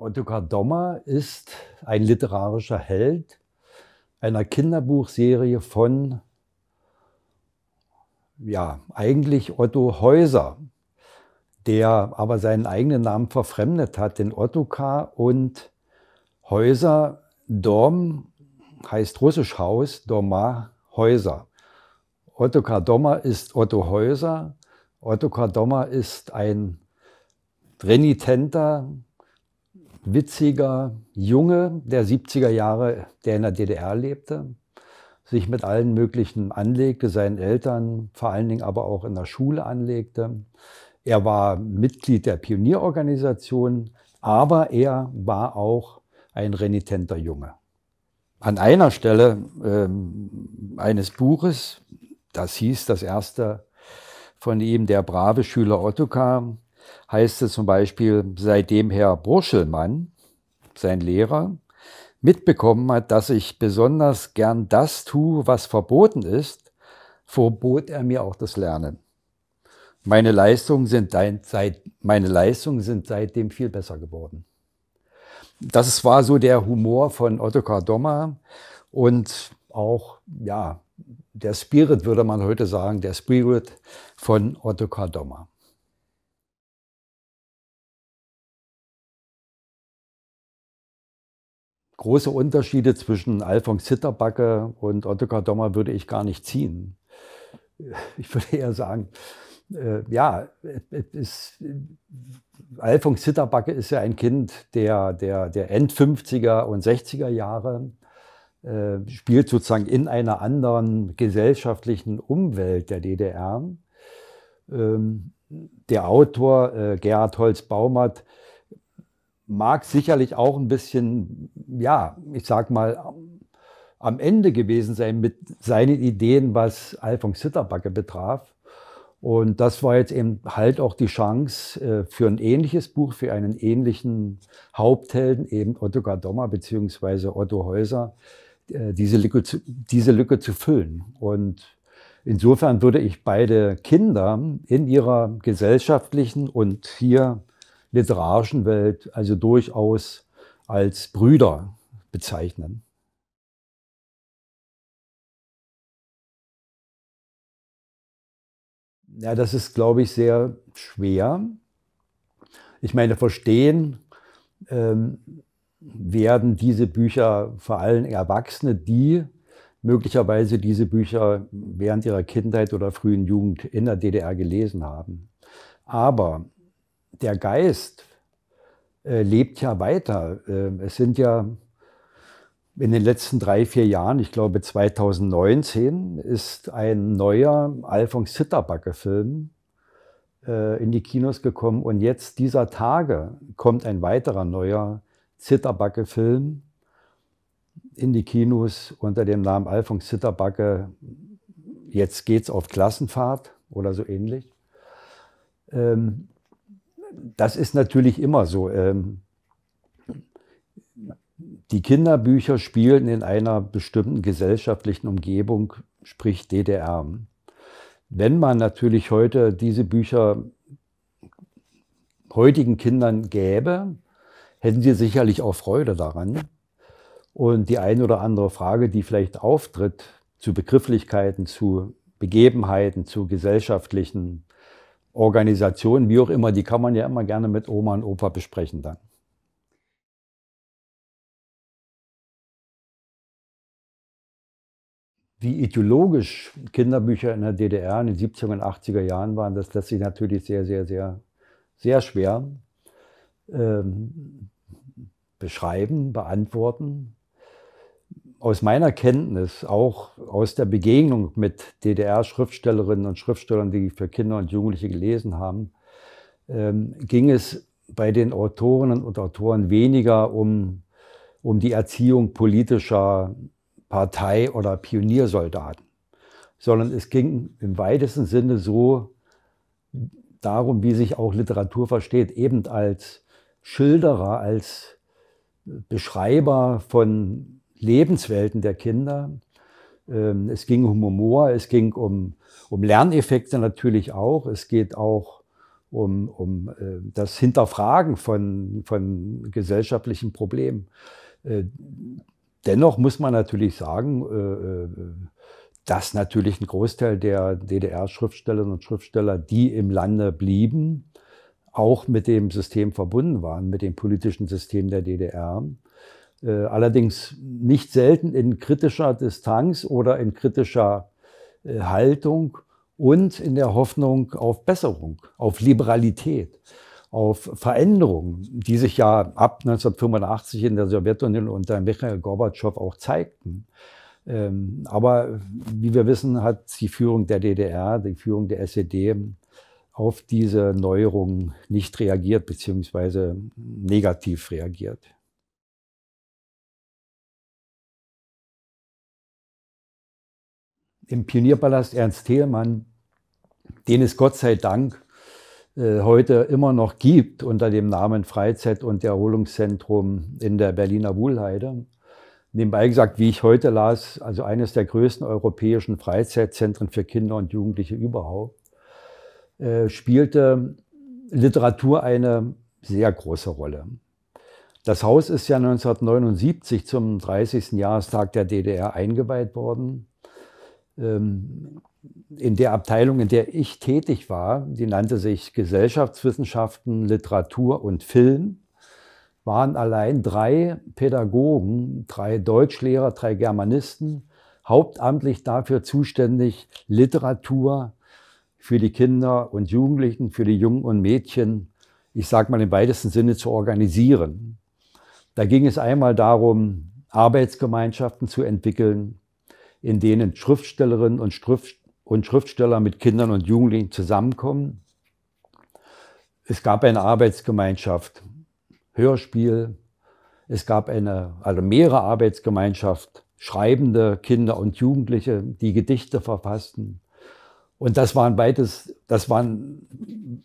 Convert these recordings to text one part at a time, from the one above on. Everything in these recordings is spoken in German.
Ottokar Dommer ist ein literarischer Held einer Kinderbuchserie von, ja, eigentlich Otto Häuser, der aber seinen eigenen Namen verfremdet hat, den Ottokar und Häuser, Dom heißt russisch Haus, Doma Häuser. Ottokar Dommer ist Otto Häuser. Ottokar Dommer ist ein renitenter, witziger Junge der 70er Jahre, der in der DDR lebte, sich mit allen möglichen anlegte, seinen Eltern, vor allen Dingen aber auch in der Schule anlegte. Er war Mitglied der Pionierorganisation, aber er war auch ein renitenter Junge. An einer Stelle ähm, eines Buches, das hieß das erste von ihm, der brave Schüler Ottokar, heißt es zum Beispiel, seitdem Herr Burschelmann, sein Lehrer, mitbekommen hat, dass ich besonders gern das tue, was verboten ist, verbot er mir auch das Lernen. Meine Leistungen sind, seit, meine Leistungen sind seitdem viel besser geworden. Das war so der Humor von Ottokar Dommer und auch, ja, der Spirit, würde man heute sagen, der Spirit von Ottokar Dommer. große Unterschiede zwischen Alfons Zitterbacke und Ottokar Dommer würde ich gar nicht ziehen. Ich würde eher sagen, äh, ja, ist, Alfons Zitterbacke ist ja ein Kind der, der, der End-50er und 60er Jahre, äh, spielt sozusagen in einer anderen gesellschaftlichen Umwelt der DDR. Ähm, der Autor äh, Gerhard Holz-Baumert mag sicherlich auch ein bisschen, ja, ich sag mal, am Ende gewesen sein mit seinen Ideen, was Alfons Zitterbacke betraf. Und das war jetzt eben halt auch die Chance äh, für ein ähnliches Buch, für einen ähnlichen Haupthelden, eben Otto Gardommer bzw. Otto Häuser, äh, diese Lücke, zu, diese Lücke zu füllen. Und insofern würde ich beide Kinder in ihrer gesellschaftlichen und hier literarischen Welt also durchaus als Brüder bezeichnen. Ja, das ist, glaube ich, sehr schwer. Ich meine, verstehen ähm, werden diese Bücher vor allem Erwachsene, die möglicherweise diese Bücher während ihrer Kindheit oder frühen Jugend in der DDR gelesen haben. Aber der Geist äh, lebt ja weiter. Ähm, es sind ja in den letzten drei, vier Jahren, ich glaube 2019, ist ein neuer Alphonse Zitterbacke-Film äh, in die Kinos gekommen. Und jetzt dieser Tage kommt ein weiterer neuer Zitterbacke-Film in die Kinos unter dem Namen Alphonse Zitterbacke. Jetzt geht's auf Klassenfahrt oder so ähnlich. Ähm, das ist natürlich immer so. Ähm, die Kinderbücher spielen in einer bestimmten gesellschaftlichen Umgebung, sprich DDR. Wenn man natürlich heute diese Bücher heutigen Kindern gäbe, hätten sie sicherlich auch Freude daran. Und die eine oder andere Frage, die vielleicht auftritt zu Begrifflichkeiten, zu Begebenheiten, zu gesellschaftlichen Organisationen, wie auch immer, die kann man ja immer gerne mit Oma und Opa besprechen dann. Wie ideologisch Kinderbücher in der DDR in den 70er und 80er Jahren waren, das lässt sich natürlich sehr, sehr, sehr, sehr schwer ähm, beschreiben, beantworten aus meiner Kenntnis, auch aus der Begegnung mit DDR-Schriftstellerinnen und Schriftstellern, die für Kinder und Jugendliche gelesen haben, ähm, ging es bei den Autorinnen und Autoren weniger um, um die Erziehung politischer Partei- oder Pioniersoldaten, sondern es ging im weitesten Sinne so darum, wie sich auch Literatur versteht, eben als Schilderer, als Beschreiber von Lebenswelten der Kinder. Ähm, es ging um Humor, es ging um, um Lerneffekte natürlich auch. Es geht auch um, um äh, das Hinterfragen von, von gesellschaftlichen Problemen. Äh, dennoch muss man natürlich sagen, äh, dass natürlich ein Großteil der DDR-Schriftstellerinnen und Schriftsteller, die im Lande blieben, auch mit dem System verbunden waren, mit dem politischen System der DDR. Äh, allerdings nicht selten in kritischer Distanz oder in kritischer äh, Haltung und in der Hoffnung auf Besserung, auf Liberalität, auf Veränderungen, die sich ja ab 1985 in der Sowjetunion unter Michael Gorbatschow auch zeigten. Ähm, aber wie wir wissen, hat die Führung der DDR, die Führung der SED auf diese Neuerungen nicht reagiert, beziehungsweise negativ reagiert. im Pionierpalast Ernst Thälmann, den es Gott sei Dank äh, heute immer noch gibt unter dem Namen Freizeit- und Erholungszentrum in der Berliner Wuhlheide. Nebenbei gesagt, wie ich heute las, also eines der größten europäischen Freizeitzentren für Kinder und Jugendliche überhaupt, äh, spielte Literatur eine sehr große Rolle. Das Haus ist ja 1979 zum 30. Jahrestag der DDR eingeweiht worden. Ähm, in der Abteilung, in der ich tätig war, die nannte sich Gesellschaftswissenschaften, Literatur und Film, waren allein drei Pädagogen, drei Deutschlehrer, drei Germanisten, hauptamtlich dafür zuständig, Literatur für die Kinder und Jugendlichen, für die Jungen und Mädchen, ich sage mal im weitesten Sinne zu organisieren. Da ging es einmal darum, Arbeitsgemeinschaften zu entwickeln, in denen Schriftstellerinnen und, Schrift und Schriftsteller mit Kindern und Jugendlichen zusammenkommen. Es gab eine Arbeitsgemeinschaft Hörspiel. Es gab eine, also mehrere Arbeitsgemeinschaft, schreibende Kinder und Jugendliche, die Gedichte verfassten. Und das waren beides, das waren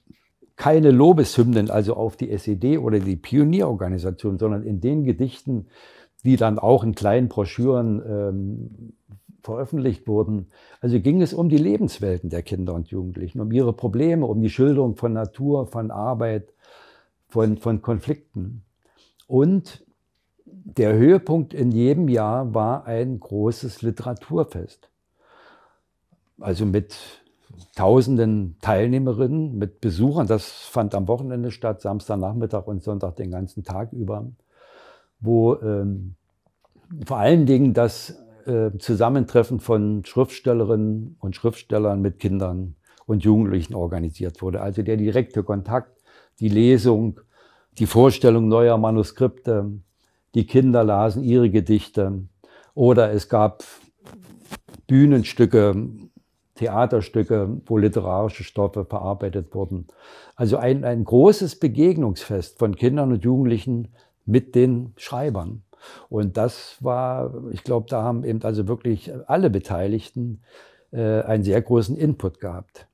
keine Lobeshymnen, also auf die SED oder die Pionierorganisation, sondern in den Gedichten, die dann auch in kleinen Broschüren ähm, veröffentlicht wurden. Also ging es um die Lebenswelten der Kinder und Jugendlichen, um ihre Probleme, um die Schilderung von Natur, von Arbeit, von, von Konflikten. Und der Höhepunkt in jedem Jahr war ein großes Literaturfest. Also mit tausenden Teilnehmerinnen, mit Besuchern. Das fand am Wochenende statt, Samstagnachmittag und Sonntag den ganzen Tag über, wo ähm, vor allen Dingen das äh, Zusammentreffen von Schriftstellerinnen und Schriftstellern mit Kindern und Jugendlichen organisiert wurde. Also der direkte Kontakt, die Lesung, die Vorstellung neuer Manuskripte, die Kinder lasen ihre Gedichte oder es gab Bühnenstücke, Theaterstücke, wo literarische Stoffe verarbeitet wurden. Also ein, ein großes Begegnungsfest von Kindern und Jugendlichen mit den Schreibern. Und das war, ich glaube, da haben eben also wirklich alle Beteiligten äh, einen sehr großen Input gehabt.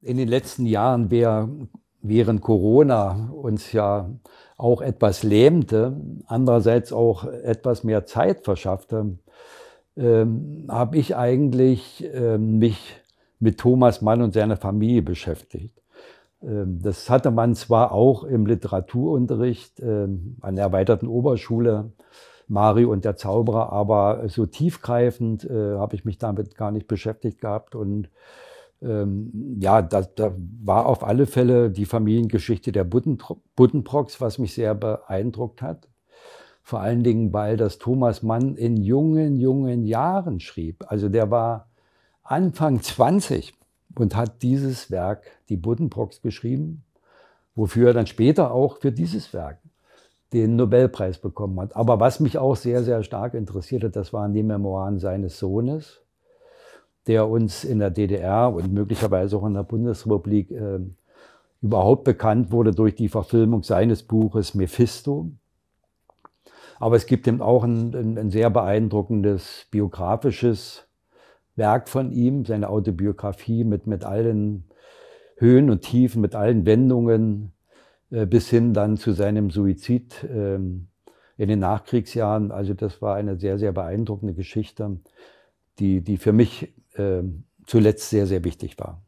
In den letzten Jahren wäre während Corona uns ja auch etwas lähmte, andererseits auch etwas mehr Zeit verschaffte, ähm, habe ich eigentlich ähm, mich mit Thomas Mann und seiner Familie beschäftigt. Ähm, das hatte man zwar auch im Literaturunterricht ähm, an der erweiterten Oberschule, Mario und der Zauberer, aber so tiefgreifend äh, habe ich mich damit gar nicht beschäftigt gehabt. Und ähm, ja, da, da, war auf alle Fälle die Familiengeschichte der Buddenbrocks, was mich sehr beeindruckt hat. Vor allen Dingen, weil das Thomas Mann in jungen, jungen Jahren schrieb. Also der war Anfang 20 und hat dieses Werk, die Buddenbrocks, geschrieben, wofür er dann später auch für dieses Werk den Nobelpreis bekommen hat. Aber was mich auch sehr, sehr stark interessierte, das waren die Memoiren seines Sohnes, der uns in der DDR und möglicherweise auch in der Bundesrepublik äh, überhaupt bekannt wurde durch die Verfilmung seines Buches Mephisto. Aber es gibt eben auch ein, ein, ein sehr beeindruckendes biografisches Werk von ihm, seine Autobiografie mit, mit allen Höhen und Tiefen, mit allen Wendungen, äh, bis hin dann zu seinem Suizid äh, in den Nachkriegsjahren. Also das war eine sehr, sehr beeindruckende Geschichte, die, die für mich äh, zuletzt sehr, sehr wichtig war.